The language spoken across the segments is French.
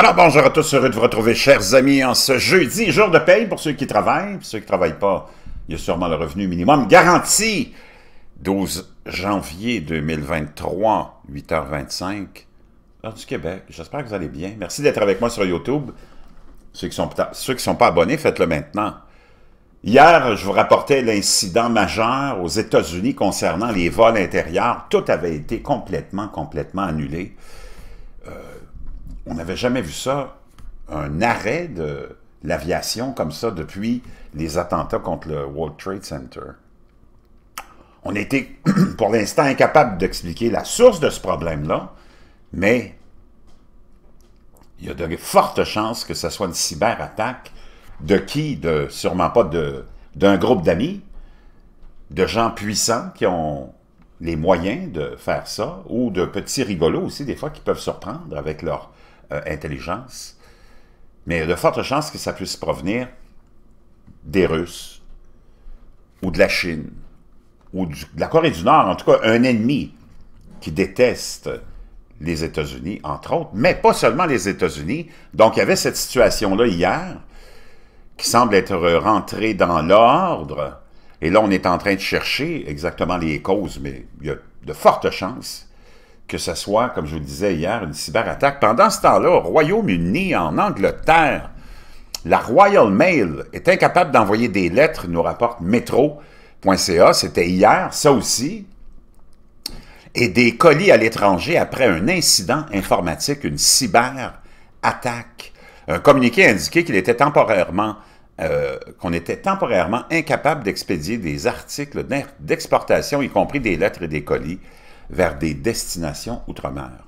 Alors bonjour à tous, heureux de vous retrouver, chers amis, en ce jeudi, jour de paye pour ceux qui travaillent, pour ceux qui ne travaillent pas, il y a sûrement le revenu minimum garanti, 12 janvier 2023, 8h25, heure du Québec, j'espère que vous allez bien, merci d'être avec moi sur YouTube, ceux qui ne sont pas abonnés, faites-le maintenant. Hier, je vous rapportais l'incident majeur aux États-Unis concernant les vols intérieurs. Tout avait été complètement, complètement annulé. On n'avait jamais vu ça, un arrêt de l'aviation comme ça depuis les attentats contre le World Trade Center. On était pour l'instant incapable d'expliquer la source de ce problème-là, mais il y a de fortes chances que ce soit une cyberattaque de qui? De, sûrement pas d'un groupe d'amis, de gens puissants qui ont les moyens de faire ça, ou de petits rigolos aussi, des fois, qui peuvent surprendre avec leur euh, intelligence, mais il y a de fortes chances que ça puisse provenir des Russes ou de la Chine ou de la Corée du Nord, en tout cas un ennemi qui déteste les États-Unis, entre autres, mais pas seulement les États-Unis. Donc, il y avait cette situation-là hier qui semble être rentrée dans l'ordre. Et là, on est en train de chercher exactement les causes, mais il y a de fortes chances que ce soit, comme je vous le disais hier, une cyberattaque. Pendant ce temps-là, au Royaume-Uni, en Angleterre, la Royal Mail est incapable d'envoyer des lettres, nous rapporte métro.ca, c'était hier, ça aussi, et des colis à l'étranger après un incident informatique, une cyberattaque. Un communiqué indiquait qu'il était temporairement euh, qu'on était temporairement incapable d'expédier des articles d'exportation, y compris des lettres et des colis, vers des destinations outre-mer.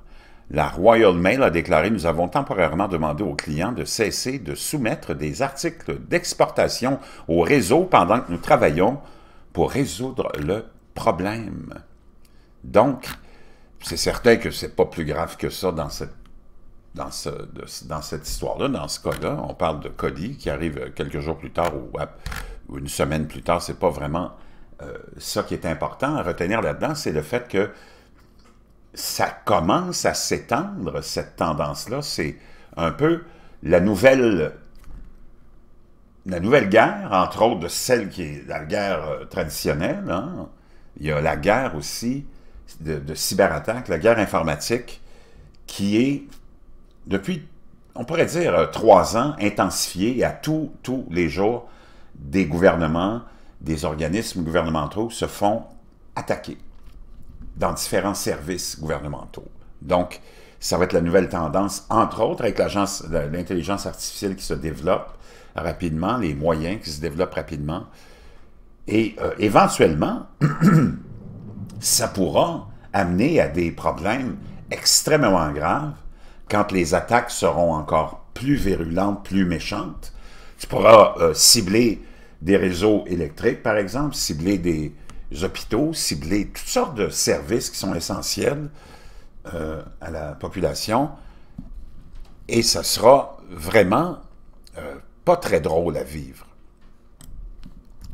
La Royal Mail a déclaré Nous avons temporairement demandé aux clients de cesser de soumettre des articles d'exportation au réseau pendant que nous travaillons pour résoudre le problème. Donc, c'est certain que ce n'est pas plus grave que ça dans cette dans, dans cette histoire-là, dans ce cas-là, on parle de colis qui arrive quelques jours plus tard ou, ou une semaine plus tard, c'est pas vraiment ce euh, qui est important à retenir là-dedans, c'est le fait que ça commence à s'étendre, cette tendance-là. C'est un peu la nouvelle, la nouvelle guerre, entre autres de celle qui est la guerre euh, traditionnelle. Hein. Il y a la guerre aussi de, de cyberattaque, la guerre informatique, qui est, depuis, on pourrait dire, euh, trois ans, intensifiée à tous les jours des gouvernements, des organismes gouvernementaux se font attaquer dans différents services gouvernementaux. Donc, ça va être la nouvelle tendance, entre autres avec l'agence, l'intelligence artificielle qui se développe rapidement, les moyens qui se développent rapidement. Et euh, éventuellement, ça pourra amener à des problèmes extrêmement graves quand les attaques seront encore plus virulentes, plus méchantes. Tu pourras euh, cibler des réseaux électriques, par exemple, cibler des hôpitaux, cibler toutes sortes de services qui sont essentiels euh, à la population. Et ça sera vraiment euh, pas très drôle à vivre.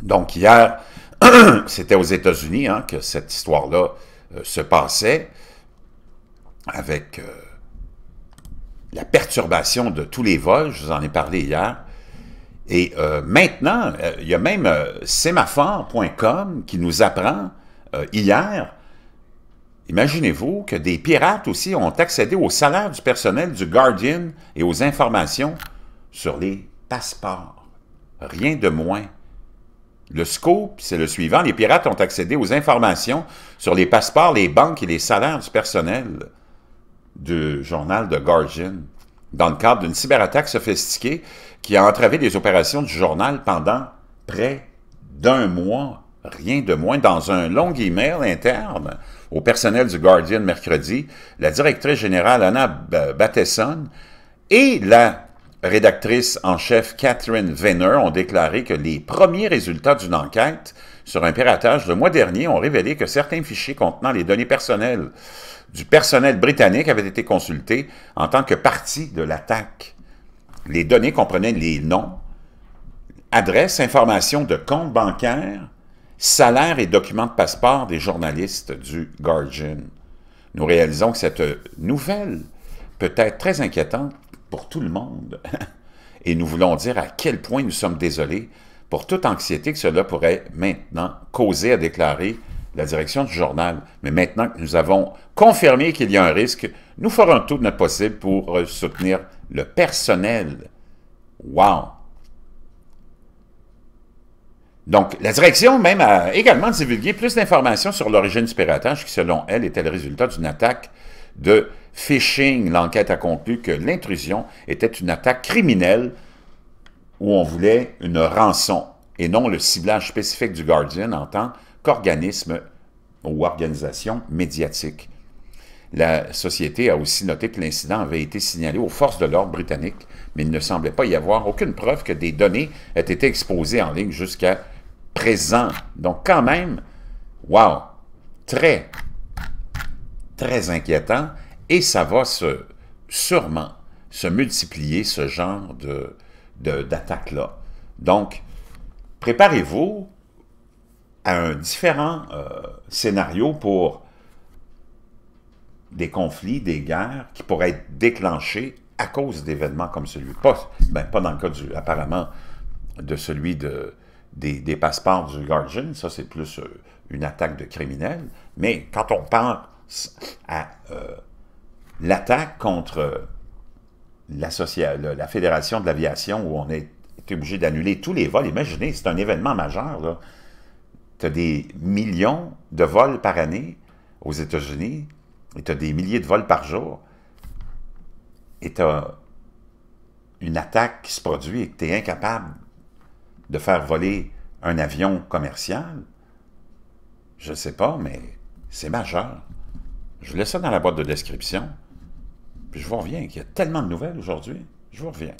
Donc hier, c'était aux États-Unis hein, que cette histoire-là euh, se passait avec la perturbation de tous les vols, je vous en ai parlé hier, et euh, maintenant, euh, il y a même euh, sémaphore.com qui nous apprend hier, imaginez-vous que des pirates aussi ont accédé au salaire du personnel du Guardian et aux informations sur les passeports. Rien de moins. Le scope, c'est le suivant. Les pirates ont accédé aux informations sur les passeports, les banques et les salaires du personnel du journal de Guardian dans le cadre d'une cyberattaque sophistiquée qui a entravé les opérations du journal pendant près d'un mois, rien de moins, dans un long email interne au personnel du Guardian mercredi, la directrice générale Anna Batesson et la Rédactrice en chef Catherine Venner ont déclaré que les premiers résultats d'une enquête sur un piratage le mois dernier ont révélé que certains fichiers contenant les données personnelles du personnel britannique avaient été consultés en tant que partie de l'attaque. Les données comprenaient les noms, adresses, informations de comptes bancaires, salaires et documents de passeport des journalistes du Guardian. Nous réalisons que cette nouvelle peut être très inquiétante pour tout le monde. Et nous voulons dire à quel point nous sommes désolés pour toute anxiété que cela pourrait maintenant causer, à déclarer la direction du journal. Mais maintenant que nous avons confirmé qu'il y a un risque, nous ferons tout de notre possible pour euh, soutenir le personnel. Wow! Donc, la direction même a également divulgué plus d'informations sur l'origine du piratage qui, selon elle, était le résultat d'une attaque de phishing. L'enquête a conclu que l'intrusion était une attaque criminelle où on voulait une rançon et non le ciblage spécifique du Guardian en tant qu'organisme ou organisation médiatique. La société a aussi noté que l'incident avait été signalé aux forces de l'ordre britanniques, mais il ne semblait pas y avoir aucune preuve que des données aient été exposées en ligne jusqu'à présent. Donc quand même, wow, très, très inquiétant et ça va se, sûrement se multiplier, ce genre de, d'attaque-là. Donc, préparez-vous à un différent euh, scénario pour des conflits, des guerres qui pourraient être déclenchés à cause d'événements comme celui, pas, ben, pas dans le cas du, apparemment de celui de, des, passeports du Guardian, ça c'est plus euh, une attaque de criminels, mais quand on parle à euh, l'attaque contre la, Fédération de l'aviation où on est, est obligé d'annuler tous les vols. Imaginez, c'est un événement majeur. Tu as des millions de vols par année aux États-Unis et tu as des milliers de vols par jour. Et tu as une attaque qui se produit et que tu es incapable de faire voler un avion commercial, je ne sais pas, mais c'est majeur. Je vous laisse ça dans la boîte de description. Puis je vous reviens, Il y a tellement de nouvelles aujourd'hui. Je vous reviens.